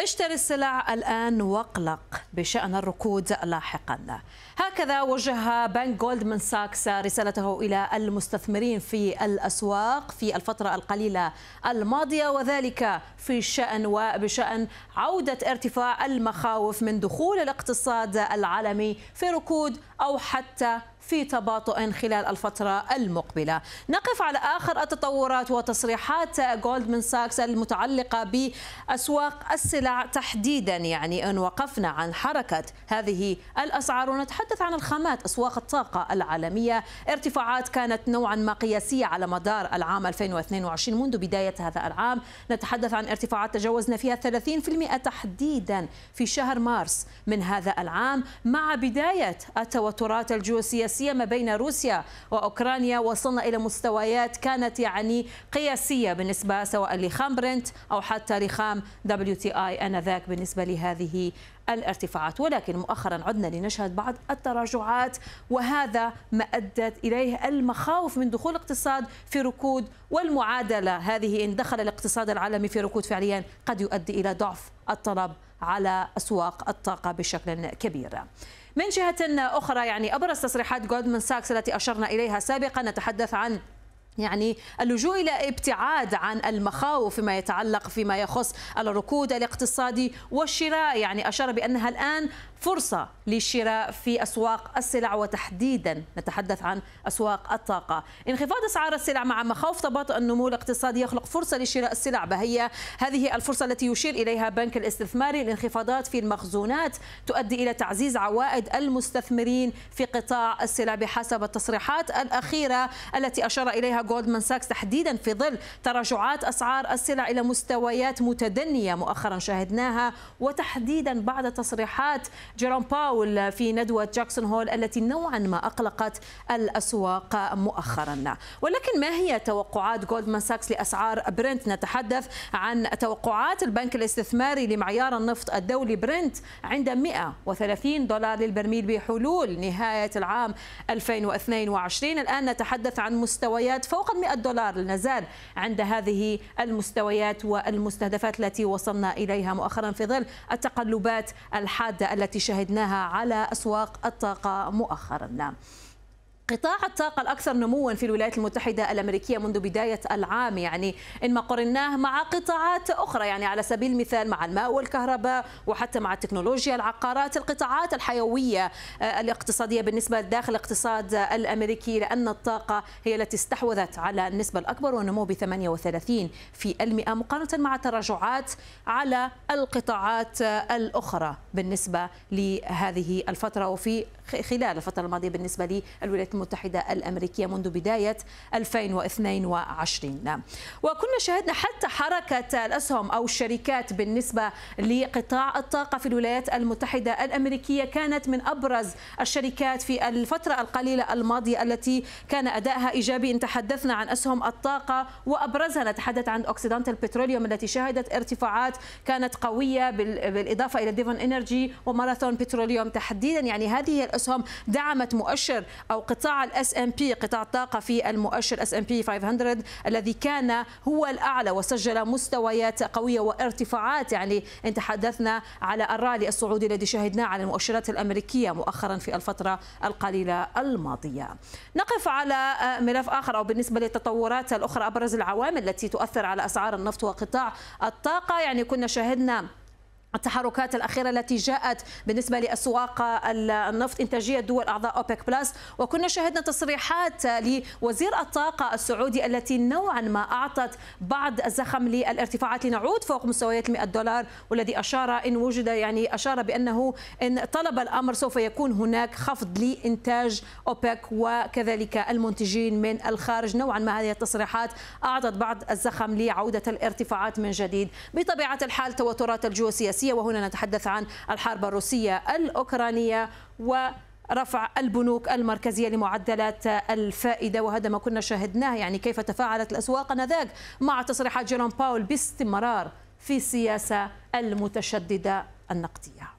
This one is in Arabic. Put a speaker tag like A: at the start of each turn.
A: اشتري السلع الآن واقلق بشأن الركود لاحقا هكذا وجه بنك جولدمان ساكس رسالته إلى المستثمرين في الأسواق في الفترة القليلة الماضية وذلك في شأن وبشأن عودة ارتفاع المخاوف من دخول الاقتصاد العالمي في ركود أو حتى في تباطؤ خلال الفترة المقبلة نقف على آخر التطورات وتصريحات جولدمان ساكس المتعلقة بأسواق السلع تحديدا يعني أن وقفنا عن حركة هذه الأسعار ونتحدث عن الخامات أسواق الطاقة العالمية ارتفاعات كانت نوعا ما قياسية على مدار العام 2022 منذ بداية هذا العام نتحدث عن ارتفاعات تجاوزنا فيها 30% تحديدا في شهر مارس من هذا العام مع بداية التوترات الجيوسياسية سيما ما بين روسيا وأوكرانيا وصلنا إلى مستويات كانت يعني قياسية بالنسبة سواء لخام برنت أو حتى لخام دبليو تي آي آنذاك بالنسبة لهذه الارتفاعات ولكن مؤخرا عدنا لنشهد بعض التراجعات وهذا ما أدت إليه المخاوف من دخول الاقتصاد في ركود والمعادلة هذه إن دخل الاقتصاد العالمي في ركود فعليا قد يؤدي إلى ضعف الطلب على أسواق الطاقة بشكل كبير من جهة أخرى يعني أبرز تصريحات جولدمان ساكس التي أشرنا إليها سابقا نتحدث عن يعني اللجوء الى ابتعاد عن المخاوف فيما يتعلق فيما يخص الركود الاقتصادي والشراء يعني اشار بانها الان فرصه للشراء في اسواق السلع وتحديدا نتحدث عن اسواق الطاقه انخفاض اسعار السلع مع مخاوف تباطؤ النمو الاقتصادي يخلق فرصه لشراء السلع بهي هذه الفرصه التي يشير اليها بنك الاستثماري الانخفاضات في المخزونات تؤدي الى تعزيز عوائد المستثمرين في قطاع السلع بحسب التصريحات الاخيره التي اشار اليها جولدمان ساكس تحديدا في ظل تراجعات أسعار السلع إلى مستويات متدنية مؤخرا شاهدناها وتحديدا بعد تصريحات جيروم باول في ندوة جاكسون هول التي نوعا ما أقلقت الأسواق مؤخرا ولكن ما هي توقعات جولدمان ساكس لأسعار برنت نتحدث عن توقعات البنك الاستثماري لمعيار النفط الدولي برنت عند 130 دولار للبرميل بحلول نهاية العام 2022 الآن نتحدث عن مستويات فوق فوق ال 100 دولار لنزال عند هذه المستويات والمستهدفات التي وصلنا إليها مؤخرا في ظل التقلبات الحادة التي شهدناها على أسواق الطاقة مؤخرا قطاع الطاقة الأكثر نموا في الولايات المتحدة الأمريكية منذ بداية العام يعني إن ما قرناه مع قطاعات أخرى يعني على سبيل المثال مع الماء والكهرباء وحتى مع التكنولوجيا العقارات القطاعات الحيوية آه، الاقتصادية بالنسبة داخل الاقتصاد الأمريكي لأن الطاقة هي التي استحوذت على النسبة الأكبر ونمو ب 38 في المئة مقارنة مع تراجعات على القطاعات آه، الأخرى بالنسبة لهذه الفترة وفي خلال الفترة الماضية بالنسبة للولايات المتحدة الأمريكية منذ بداية 2022 نعم. وكنا شاهدنا حتى حركة الأسهم أو الشركات بالنسبة لقطاع الطاقة في الولايات المتحدة الأمريكية كانت من أبرز الشركات في الفترة القليلة الماضية التي كان أدائها إيجابي إن تحدثنا عن أسهم الطاقة وأبرزها نتحدث عن أوكسيدانتال بتروليوم التي شهدت ارتفاعات كانت قوية بالإضافة إلى ديفون إنرجي وماراثون بتروليوم تحديدا يعني هذه الأسهم دعمت مؤشر أو قطاع قطاع الاس ام بي قطاع الطاقه في المؤشر اس ام بي 500 الذي كان هو الاعلى وسجل مستويات قويه وارتفاعات يعني ان تحدثنا على الرالي السعودي الذي شهدناه على المؤشرات الامريكيه مؤخرا في الفتره القليله الماضيه. نقف على آه، ملف اخر او بالنسبه للتطورات الاخرى ابرز العوامل التي تؤثر على اسعار النفط وقطاع الطاقه يعني كنا شهدنا التحركات الأخيرة التي جاءت بالنسبة لأسواق النفط إنتاجية دول أعضاء أوبك بلس وكنا شاهدنا تصريحات لوزير الطاقة السعودي التي نوعا ما أعطت بعض الزخم للارتفاعات لنعود فوق مستويات 100 دولار والذي أشار إن وجد يعني أشار بأنه إن طلب الأمر سوف يكون هناك خفض لإنتاج أوبك وكذلك المنتجين من الخارج نوعا ما هذه التصريحات أعطت بعض الزخم لعودة الارتفاعات من جديد بطبيعة الحال توترات الجيوسياسية السياسية وهنا نتحدث عن الحرب الروسية الأوكرانية و رفع البنوك المركزية لمعدلات الفائدة وهذا ما كنا شاهدناه يعني كيف تفاعلت الأسواق آنذاك مع تصريحات جيرون باول باستمرار في السياسة المتشددة النقدية